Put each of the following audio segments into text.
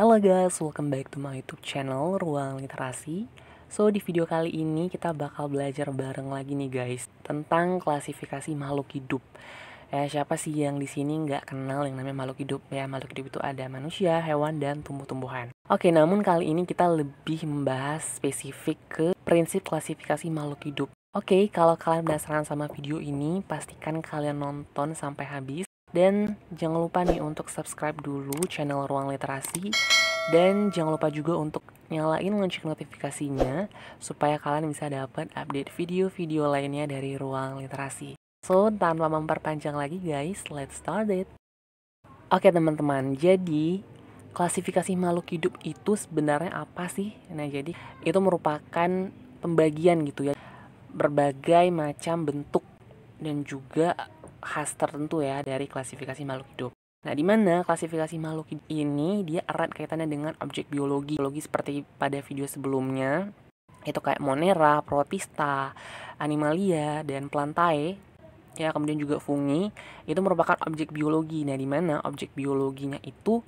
Halo guys, welcome back to my YouTube channel Ruang Literasi. So di video kali ini kita bakal belajar bareng lagi nih guys tentang klasifikasi makhluk hidup. Eh siapa sih yang di sini nggak kenal yang namanya makhluk hidup? Ya, makhluk hidup itu ada manusia, hewan, dan tumbuh-tumbuhan. Oke, namun kali ini kita lebih membahas spesifik ke prinsip klasifikasi makhluk hidup. Oke, kalau kalian penasaran sama video ini, pastikan kalian nonton sampai habis dan jangan lupa nih untuk subscribe dulu channel Ruang Literasi dan jangan lupa juga untuk nyalain lonceng notifikasinya supaya kalian bisa dapat update video-video lainnya dari Ruang Literasi. So, tanpa memperpanjang lagi guys, let's start it. Oke teman-teman, jadi klasifikasi makhluk hidup itu sebenarnya apa sih? Nah, jadi itu merupakan pembagian gitu ya berbagai macam bentuk dan juga khas tertentu ya dari klasifikasi makhluk hidup. Nah, di mana klasifikasi makhluk hidup ini dia erat kaitannya dengan objek biologi. Biologi seperti pada video sebelumnya, itu kayak monera, protista, animalia, dan plantae ya kemudian juga fungi itu merupakan objek biologi nah di mana objek biologinya itu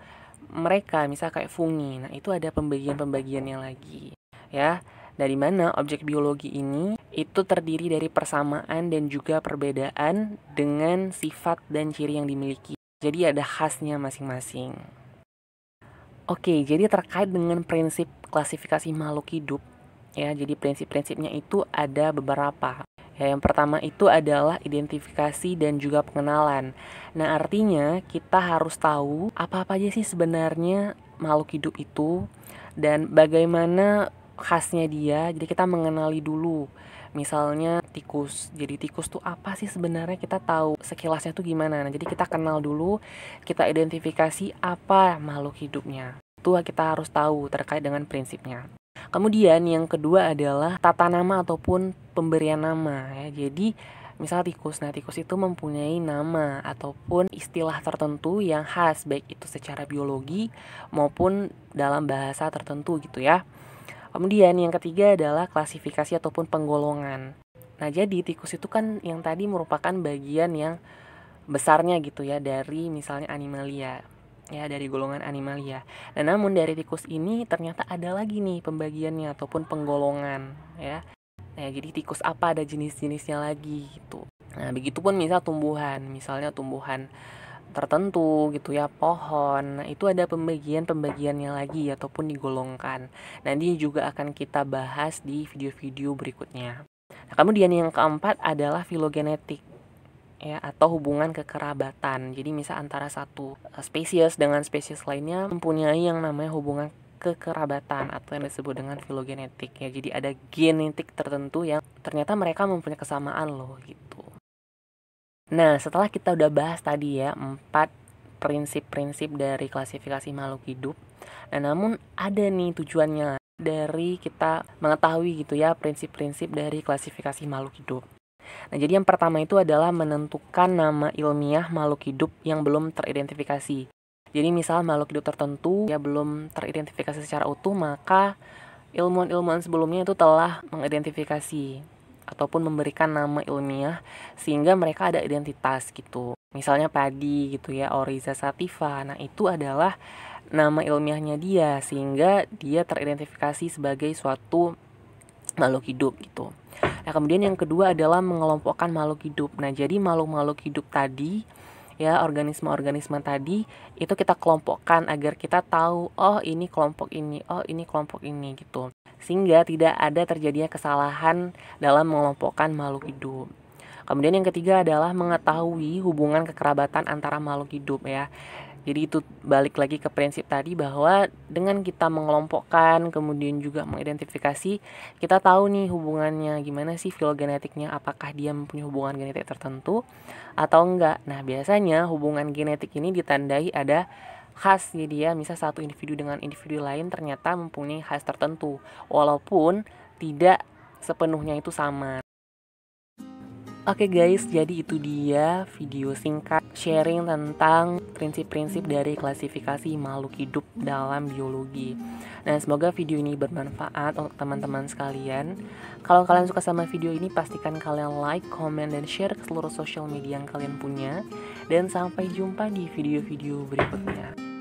mereka misal kayak fungi nah itu ada pembagian-pembagiannya lagi ya dari mana objek biologi ini itu terdiri dari persamaan dan juga perbedaan dengan sifat dan ciri yang dimiliki. Jadi ada khasnya masing-masing. Oke, jadi terkait dengan prinsip klasifikasi makhluk hidup, ya, jadi prinsip-prinsipnya itu ada beberapa. Ya, yang pertama itu adalah identifikasi dan juga pengenalan. Nah, artinya kita harus tahu apa-apa aja sih sebenarnya makhluk hidup itu dan bagaimana khasnya dia jadi kita mengenali dulu misalnya tikus jadi tikus tuh apa sih sebenarnya kita tahu sekilasnya tuh gimana nah, jadi kita kenal dulu kita identifikasi apa makhluk hidupnya itu kita harus tahu terkait dengan prinsipnya kemudian yang kedua adalah tata nama ataupun pemberian nama ya jadi misal tikus. Nah, tikus itu mempunyai nama ataupun istilah tertentu yang khas, baik itu secara biologi maupun dalam bahasa tertentu gitu ya. Kemudian yang ketiga adalah klasifikasi ataupun penggolongan. Nah, jadi tikus itu kan yang tadi merupakan bagian yang besarnya gitu ya dari misalnya animalia ya dari golongan animalia. Nah, namun dari tikus ini ternyata ada lagi nih pembagiannya ataupun penggolongan ya. Nah, jadi tikus apa ada jenis-jenisnya lagi gitu. Nah, begitupun misal tumbuhan, misalnya tumbuhan tertentu gitu ya pohon nah, itu ada pembagian pembagiannya lagi ataupun digolongkan nanti juga akan kita bahas di video-video berikutnya nah, kemudian yang keempat adalah filogenetik ya atau hubungan kekerabatan jadi misal antara satu eh, spesies dengan spesies lainnya mempunyai yang namanya hubungan kekerabatan atau yang disebut dengan filogenetik ya jadi ada genetik tertentu yang ternyata mereka mempunyai kesamaan loh gitu Nah, setelah kita udah bahas tadi ya, empat prinsip-prinsip dari klasifikasi makhluk hidup. Nah, namun ada nih tujuannya dari kita mengetahui gitu ya prinsip-prinsip dari klasifikasi makhluk hidup. Nah, jadi yang pertama itu adalah menentukan nama ilmiah makhluk hidup yang belum teridentifikasi. Jadi misal makhluk hidup tertentu ya belum teridentifikasi secara utuh, maka ilmuwan-ilmuwan sebelumnya itu telah mengidentifikasi ataupun memberikan nama ilmiah sehingga mereka ada identitas gitu. Misalnya Padi gitu ya, Oriza sativa. Nah, itu adalah nama ilmiahnya dia sehingga dia teridentifikasi sebagai suatu makhluk hidup gitu. Nah, kemudian yang kedua adalah mengelompokkan makhluk hidup. Nah, jadi makhluk-makhluk hidup tadi ya organisme-organisme tadi itu kita kelompokkan agar kita tahu oh ini kelompok ini, oh ini kelompok ini gitu sehingga tidak ada terjadinya kesalahan dalam mengelompokkan makhluk hidup. Kemudian yang ketiga adalah mengetahui hubungan kekerabatan antara makhluk hidup ya. Jadi itu balik lagi ke prinsip tadi bahwa dengan kita mengelompokkan kemudian juga mengidentifikasi kita tahu nih hubungannya gimana sih filogenetiknya apakah dia mempunyai hubungan genetik tertentu atau enggak. Nah, biasanya hubungan genetik ini ditandai ada khasnya dia misal satu individu dengan individu lain ternyata mempunyai khas tertentu walaupun tidak sepenuhnya itu sama Oke okay guys, jadi itu dia video singkat sharing tentang prinsip-prinsip dari klasifikasi makhluk hidup dalam biologi. Nah, semoga video ini bermanfaat untuk teman-teman sekalian. Kalau kalian suka sama video ini, pastikan kalian like, comment, dan share ke seluruh social media yang kalian punya. Dan sampai jumpa di video-video berikutnya.